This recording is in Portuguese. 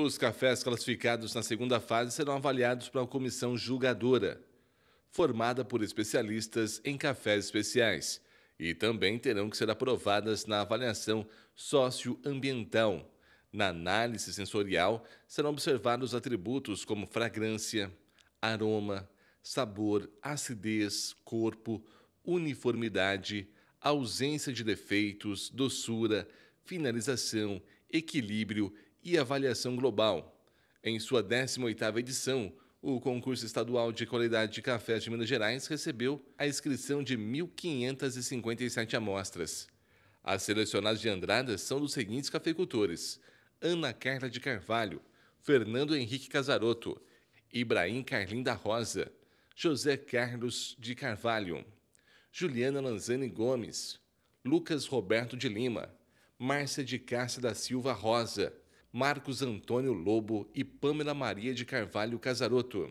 Os cafés classificados na segunda fase serão avaliados para uma comissão julgadora, formada por especialistas em cafés especiais, e também terão que ser aprovadas na avaliação socioambiental. Na análise sensorial, serão observados atributos como fragrância, aroma, sabor, acidez, corpo, uniformidade, ausência de defeitos, doçura, finalização, equilíbrio e Avaliação Global. Em sua 18ª edição, o concurso estadual de qualidade de cafés de Minas Gerais recebeu a inscrição de 1.557 amostras. As selecionadas de Andradas são dos seguintes cafeicultores: Ana Carla de Carvalho, Fernando Henrique Casaroto, Ibrahim Carlinda da Rosa, José Carlos de Carvalho, Juliana Lanzani Gomes, Lucas Roberto de Lima, Márcia de Cássia da Silva Rosa, Marcos Antônio Lobo e Pâmela Maria de Carvalho Casaroto.